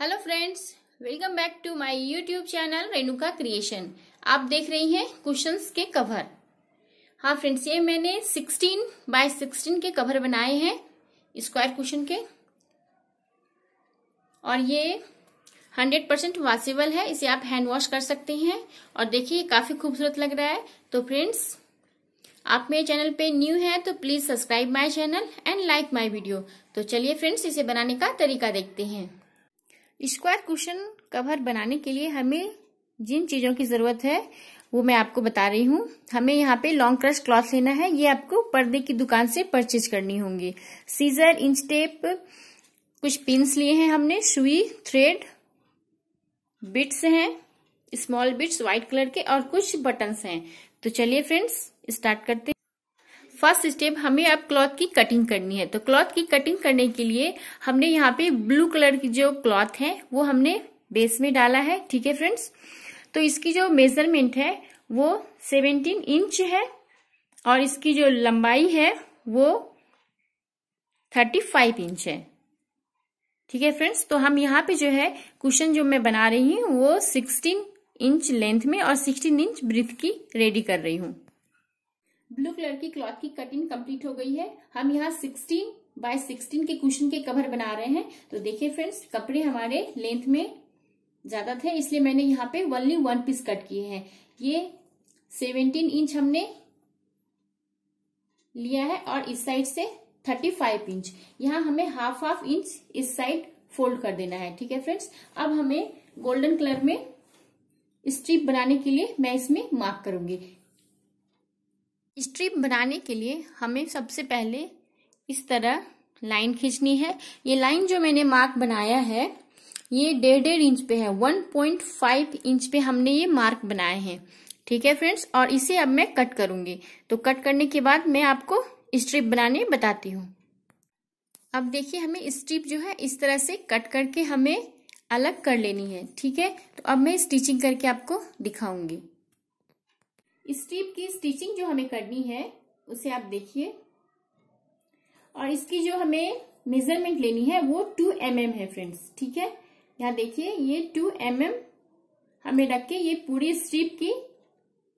hello friends welcome back to my YouTube channel Renuka creation आप देख रही हैं क्वेश्चंस के कवर हाँ फ्रेंड्स ये मैंने 16 बाय 16 के कवर बनाए हैं स्क्वायर क्वेश्चन के और ये 100 परसेंट वॉसिबल है इसे आप हैंड वॉश कर सकते हैं और देखिए काफी खूबसूरत लग रहा है तो फ्रेंड्स आप मेरे चैनल पे न्यू है तो please subscribe my channel and like my video तो चलिए फ्रेंड्स इसे बनाने का तरीका देखते हैं स्क्वायर क्वेश्चन कवर बनाने के लिए हमें जिन चीज़ों की ज़रूरत है वो मैं आपको बता रही हूँ हमें यहाँ पे लॉन्ग क्रश क्लॉथ लेना है ये आपको पर्दे की दुकान से परचेज करनी होंगी सीजर इंच टेप कुछ पिंस लिए हैं हमने सुई थ्रेड बिट्स हैं स्मॉल बिट्स व्हाइट कलर के और कुछ बटन्स हैं तो चलिए फ्रेंड्स स्टार्ट करते हैं फर्स्ट स्टेप हमें अब क्लॉथ की कटिंग करनी है तो क्लॉथ की कटिंग करने के लिए हमने यहाँ पे ब्लू कलर की जो क्लॉथ है वो हमने बेस में डाला है ठीक है फ्रेंड्स तो इसकी जो मेजरमेंट है वो सेवेंटीन इंच है और इसकी जो लंबाई है वो थर्टी फाइव इंच है ठीक है फ्रेंड्स तो हम यहाँ पे जो है क्वेश्चन जो मैं बना रही हूँ वो सिक्सटीन इंच लेंथ में और सिक्सटीन इंच ब्रिथ की रेडी कर रही हूँ ब्लू कलर की क्लॉथ की कटिंग कंप्लीट हो गई है हम यहाँ सिक्सटीन बाय सिक्सटीन के क्वेश्चन के कवर बना रहे हैं तो देखिए फ्रेंड्स कपड़े हमारे लेंथ में ज्यादा थे इसलिए मैंने यहाँ पे वनली वन पीस कट किए हैं ये सेवेंटीन इंच हमने लिया है और इस साइड से थर्टी फाइव इंच यहाँ हमें हाफ हाफ इंच इस साइड फोल्ड कर देना है ठीक है फ्रेंड्स अब हमें गोल्डन कलर में स्ट्रिप बनाने के लिए मैं इसमें मार्क करूंगी स्ट्रिप बनाने के लिए हमें सबसे पहले इस तरह लाइन खींचनी है ये लाइन जो मैंने मार्क बनाया है ये डेढ़ डेढ़ इंच पे है 1.5 इंच पे हमने ये मार्क बनाए हैं ठीक है फ्रेंड्स और इसे अब मैं कट करूंगी तो कट करने के बाद मैं आपको स्ट्रिप बनाने बताती हूँ अब देखिए हमें स्ट्रिप जो है इस तरह से कट करके हमें अलग कर लेनी है ठीक है तो अब मैं स्टिचिंग करके आपको दिखाऊंगी स्ट्रीप की स्टिचिंग जो हमें करनी है उसे आप देखिए और इसकी जो हमें मेजरमेंट लेनी है वो टू एम mm है फ्रेंड्स ठीक है यहाँ देखिए ये टू एम mm हमें रख के ये पूरी स्ट्रीप की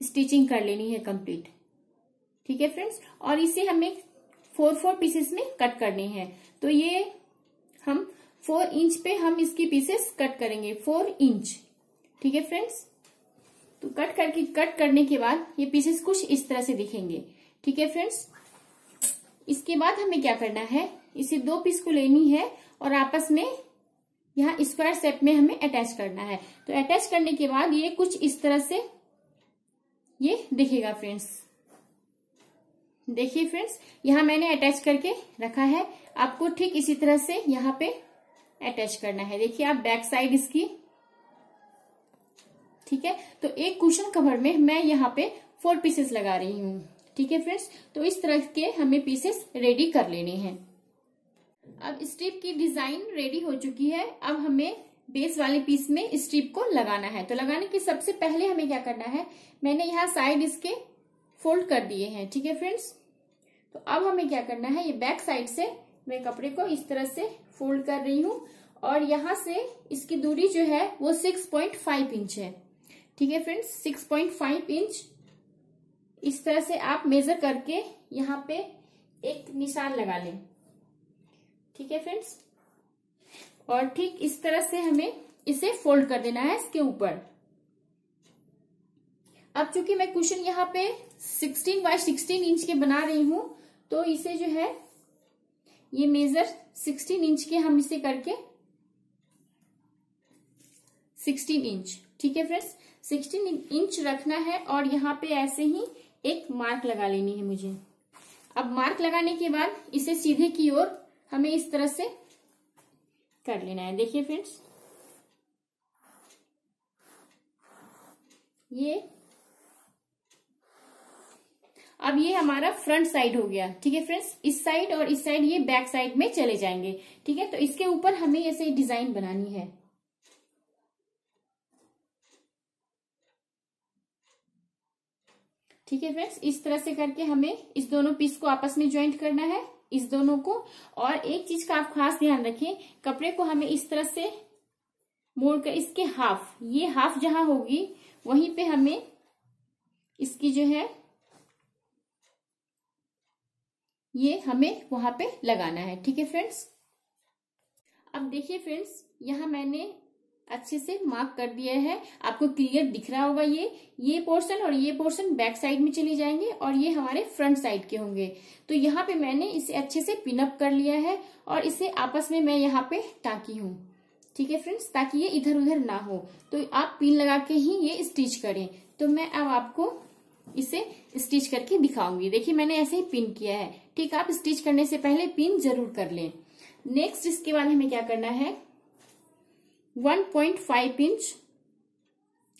स्टिचिंग कर लेनी है कंप्लीट ठीक है फ्रेंड्स और इसे हमें फोर फोर पीसेस में कट करनी है तो ये हम फोर इंच पे हम इसकी पीसेस कट करेंगे फोर इंच ठीक है फ्रेंड्स तो कट करके कट करने के बाद ये पीसेस कुछ इस तरह से दिखेंगे ठीक है फ्रेंड्स इसके बाद हमें क्या करना है इसे दो पीस को लेनी है और आपस में यहाँ स्क्वायर शेप में हमें अटैच करना है तो अटैच करने के बाद ये कुछ इस तरह से ये दिखेगा फ्रेंड्स देखिए फ्रेंड्स यहाँ मैंने अटैच करके रखा है आपको ठीक इसी तरह से यहाँ पे अटैच करना है देखिए आप बैक साइड इसकी ठीक है तो एक कुशन कवर में मैं यहाँ पे फोर पीसेस लगा रही हूँ ठीक है फ्रेंड्स तो इस तरह के हमें पीसेस रेडी कर लेने हैं अब स्ट्रिप की डिजाइन रेडी हो चुकी है अब हमें बेस वाले पीस में स्ट्रिप को लगाना है तो लगाने के सबसे पहले हमें क्या करना है मैंने यहाँ साइड इसके फोल्ड कर दिए हैं ठीक है फ्रेंड्स तो अब हमें क्या करना है ये बैक साइड से मैं कपड़े को इस तरह से फोल्ड कर रही हूँ और यहाँ से इसकी दूरी जो है वो सिक्स पॉइंट फाइव इंच है ठीक है friends six point five inch इस तरह से आप मेजर करके यहाँ पे एक निशान लगा लें ठीक है फ्रेंड्स और ठीक इस तरह से हमें इसे फोल्ड कर देना है इसके ऊपर अब चूंकि मैं क्वेश्चन यहाँ पे 16 बाय 16 इंच के बना रही हूं तो इसे जो है ये मेजर 16 इंच के हम इसे करके 16 इंच ठीक है फ्रेंड्स सिक्सटीन इंच रखना है और यहाँ पे ऐसे ही एक मार्क लगा लेनी है मुझे अब मार्क लगाने के बाद इसे सीधे की ओर हमें इस तरह से कर लेना है देखिए फ्रेंड्स ये अब ये हमारा फ्रंट साइड हो गया ठीक है फ्रेंड्स इस साइड और इस साइड ये बैक साइड में चले जाएंगे ठीक है तो इसके ऊपर हमें ऐसे डिजाइन बनानी है ठीक है फ्रेंड्स इस तरह से करके हमें इस दोनों पीस को आपस में ज्वाइंट करना है इस दोनों को और एक चीज का आप खास ध्यान रखें कपड़े को हमें इस तरह से मोड़कर इसके हाफ ये हाफ जहां होगी वहीं पे हमें इसकी जो है ये हमें वहां पे लगाना है ठीक है फ्रेंड्स अब देखिए फ्रेंड्स यहां मैंने अच्छे से मार्क कर दिया है आपको क्लियर दिख रहा होगा ये ये पोर्शन और ये पोर्शन बैक साइड में चले जाएंगे और ये हमारे फ्रंट साइड के होंगे तो यहाँ पे मैंने इसे अच्छे से पिनअप कर लिया है और इसे आपस में मैं यहाँ पे टाकी हूँ ठीक है फ्रेंड्स ताकि ये इधर उधर ना हो तो आप पिन लगा के ही ये स्टिच करें तो मैं अब आपको इसे स्टिच करके दिखाऊंगी देखिए मैंने ऐसे ही पिन किया है ठीक आप स्टिच करने से पहले पिन जरूर कर लें नेक्स्ट इसके बाद हमें क्या करना है 1.5 इंच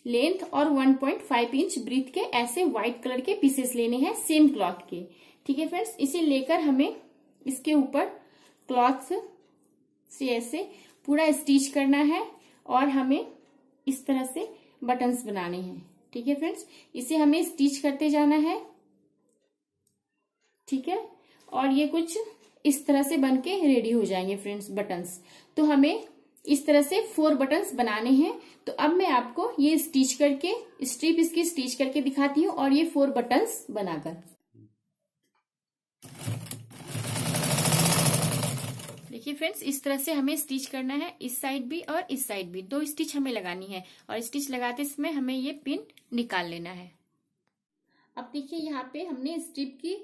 लेंथ और 1.5 इंच ब्रीथ के ऐसे व्हाइट कलर के पीसेस लेने हैं सेम क्लॉथ के ठीक है फ्रेंड्स इसे लेकर हमें इसके ऊपर क्लॉथ से ऐसे पूरा स्टिच करना है और हमें इस तरह से बटन्स बनाने हैं ठीक है फ्रेंड्स इसे हमें स्टिच करते जाना है ठीक है और ये कुछ इस तरह से बन के रेडी हो जाएंगे फ्रेंड्स बटन्स तो हमें इस तरह से फोर बटन बनाने हैं तो अब मैं आपको ये स्टिच करके स्ट्रिप इसकी स्टिच करके दिखाती हूँ और ये फोर बटन बनाकर देखिए फ्रेंड्स इस तरह से हमें स्टिच करना है इस साइड भी और इस साइड भी दो स्टिच हमें लगानी है और स्टिच लगाते समय हमें ये पिन निकाल लेना है अब देखिए यहाँ पे हमने स्ट्रिप की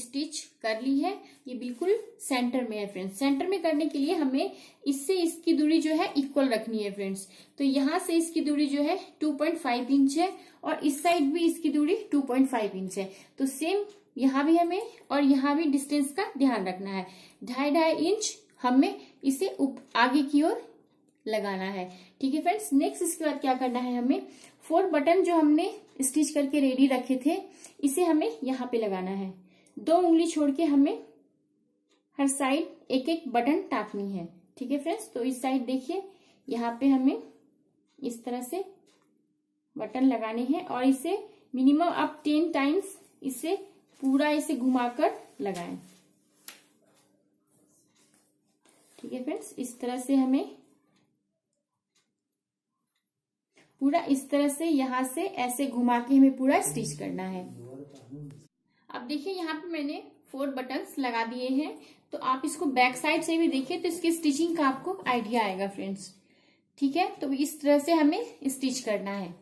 स्टिच कर ली है ये बिल्कुल सेंटर में है फ्रेंड्स सेंटर में करने के लिए हमें इससे इसकी दूरी जो है इक्वल रखनी है फ्रेंड्स तो यहाँ से इसकी दूरी जो है 2.5 इंच है और इस साइड भी इसकी दूरी 2.5 इंच है तो सेम यहाँ भी हमें और यहाँ भी डिस्टेंस का ध्यान रखना है ढाई ढाई इंच हमें इसे उप, आगे की ओर लगाना है ठीक है फ्रेंड्स नेक्स्ट इसके बाद क्या करना है हमें फोर बटन जो हमने स्टिच करके रेडी रखे थे इसे हमें यहाँ पे लगाना है दो उंगली छोड़ के हमें हर साइड एक एक बटन टाकनी है ठीक है फ्रेंड्स तो इस साइड देखिए यहाँ पे हमें इस तरह से बटन लगाने हैं और इसे मिनिमम आप टेन टाइम्स इसे पूरा इसे घुमाकर लगाएं ठीक है फ्रेंड्स इस तरह से हमें पूरा इस तरह से यहां से ऐसे घुमा के हमें पूरा स्टिच करना है अब देखिए यहाँ पे मैंने फोर बटन लगा दिए हैं तो आप इसको बैक साइड से भी देखिए तो इसकी स्टिचिंग का आपको आइडिया आएगा फ्रेंड्स ठीक है तो इस तरह से हमें स्टिच करना है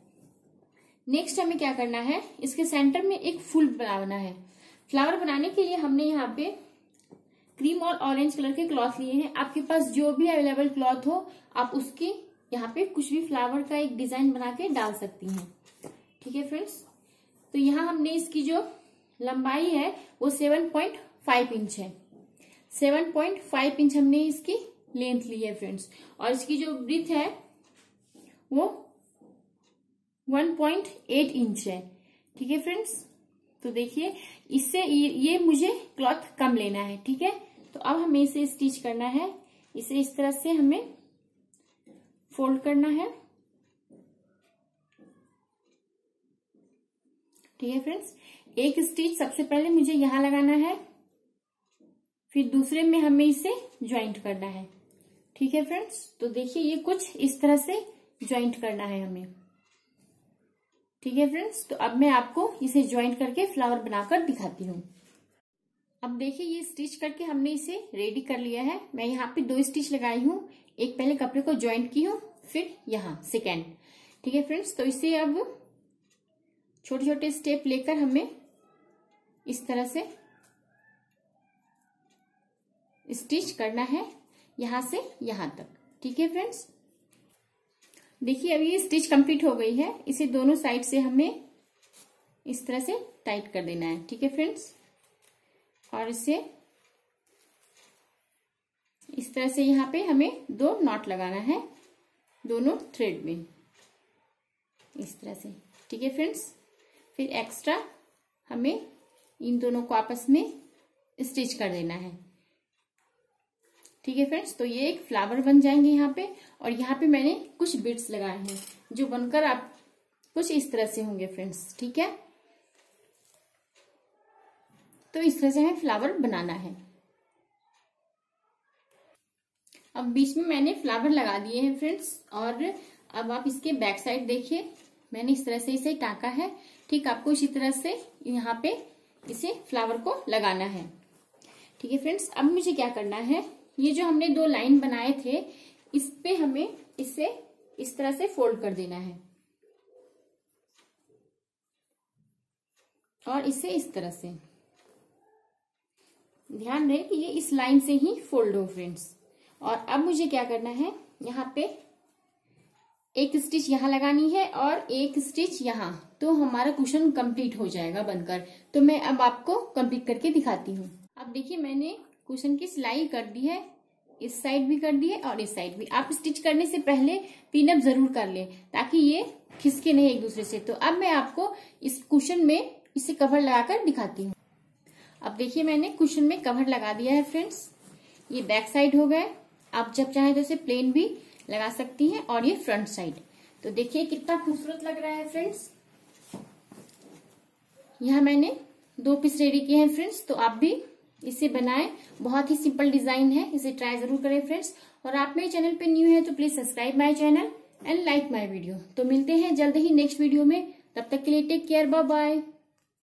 नेक्स्ट हमें क्या करना है इसके सेंटर में एक फूल बनाना है फ्लावर बनाने के लिए हमने यहाँ पे क्रीम और ऑरेंज कलर के क्लॉथ लिए हैं आपके पास जो भी अवेलेबल क्लॉथ हो आप उसकी यहाँ पे कुछ भी फ्लावर का एक डिजाइन बना के डाल सकती हैं ठीक है फ्रेंड्स तो यहाँ हमने इसकी जो लंबाई है वो सेवन पॉइंट फाइव इंच है सेवन पॉइंट फाइव इंच हमने इसकी लेंथ ली है फ्रेंड्स और इसकी जो ब्रिथ है वो वन पॉइंट एट इंच है ठीक है फ्रेंड्स तो देखिए इससे ये मुझे क्लॉथ कम लेना है ठीक है तो अब हमें इसे स्टिच करना है इसे इस तरह से हमें फोल्ड करना है ठीक है फ्रेंड्स एक स्टिच सबसे पहले मुझे यहां लगाना है फिर दूसरे में हमें इसे ज्वाइंट करना है ठीक है फ्रेंड्स तो देखिए ये कुछ इस तरह से ज्वाइंट करना है हमें ठीक है फ्रेंड्स तो अब मैं आपको इसे ज्वाइंट करके फ्लावर बनाकर दिखाती हूँ अब देखिए ये स्टिच करके हमने इसे रेडी कर लिया है मैं यहाँ पे दो स्टिच लगाई हूँ एक पहले कपड़े को ज्वाइंट की हूँ फिर यहाँ सेकेंड ठीक है फ्रेंड्स तो इसे अब छोटे छोटे स्टेप लेकर हमें इस तरह से स्टिच करना है यहां से यहां तक ठीक है फ्रेंड्स देखिए अभी ये स्टिच कंप्लीट हो गई है इसे दोनों साइड से हमें इस तरह से टाइट कर देना है ठीक है फ्रेंड्स और इसे इस तरह से यहां पे हमें दो नॉट लगाना है दोनों थ्रेड में इस तरह से ठीक है फ्रेंड्स फिर एक्स्ट्रा हमें इन दोनों को आपस में स्टिच कर देना है ठीक है फ्रेंड्स तो ये एक फ्लावर बन जाएंगे यहाँ पे और यहाँ पे मैंने कुछ बिट्स लगाए हैं जो बनकर आप कुछ इस तरह से होंगे फ्रेंड्स ठीक है तो इस तरह से हमें फ्लावर बनाना है अब बीच में मैंने फ्लावर लगा दिए हैं फ्रेंड्स और अब आप इसके बैक साइड देखिए मैंने इस तरह से इसे टाका है ठीक आपको इसी तरह से यहाँ पे इसे फ्लावर को लगाना है ठीक है फ्रेंड्स अब मुझे क्या करना है ये जो हमने दो लाइन बनाए थे इस पे हमें इसे इस तरह से फोल्ड कर देना है और इसे इस तरह से ध्यान रहे कि ये इस लाइन से ही फोल्ड हो फ्रेंड्स और अब मुझे क्या करना है यहाँ पे एक स्टिच यहाँ लगानी है और एक स्टिच यहाँ तो हमारा क्वेश्चन कंप्लीट हो जाएगा बनकर तो मैं अब आपको कंप्लीट करके दिखाती हूँ अब देखिए मैंने क्वेश्चन की सिलाई कर दी है इस साइड भी कर दी है और इस साइड भी आप स्टिच करने से पहले पिनअप जरूर कर ले ताकि ये खिसके नहीं एक दूसरे से तो अब मैं आपको इस क्वेश्चन में इसे कवर लगाकर दिखाती हूँ अब देखिए मैंने क्वेश्चन में कवर लगा दिया है फ्रेंड्स ये बैक साइड हो गए आप जब चाहे तो इसे प्लेन भी लगा सकती हैं और ये फ्रंट साइड तो देखिए कितना खूबसूरत लग रहा है फ्रेंड्स यहाँ मैंने दो पीस रेडी किए हैं फ्रेंड्स तो आप भी इसे बनाएं बहुत ही सिंपल डिजाइन है इसे ट्राई जरूर करें फ्रेंड्स और आप मेरे चैनल पे न्यू है तो please subscribe my channel and like my video तो मिलते हैं जल्द ही नेक्स्ट वीडियो में तब तक के लिए टेक केयर बाय बाय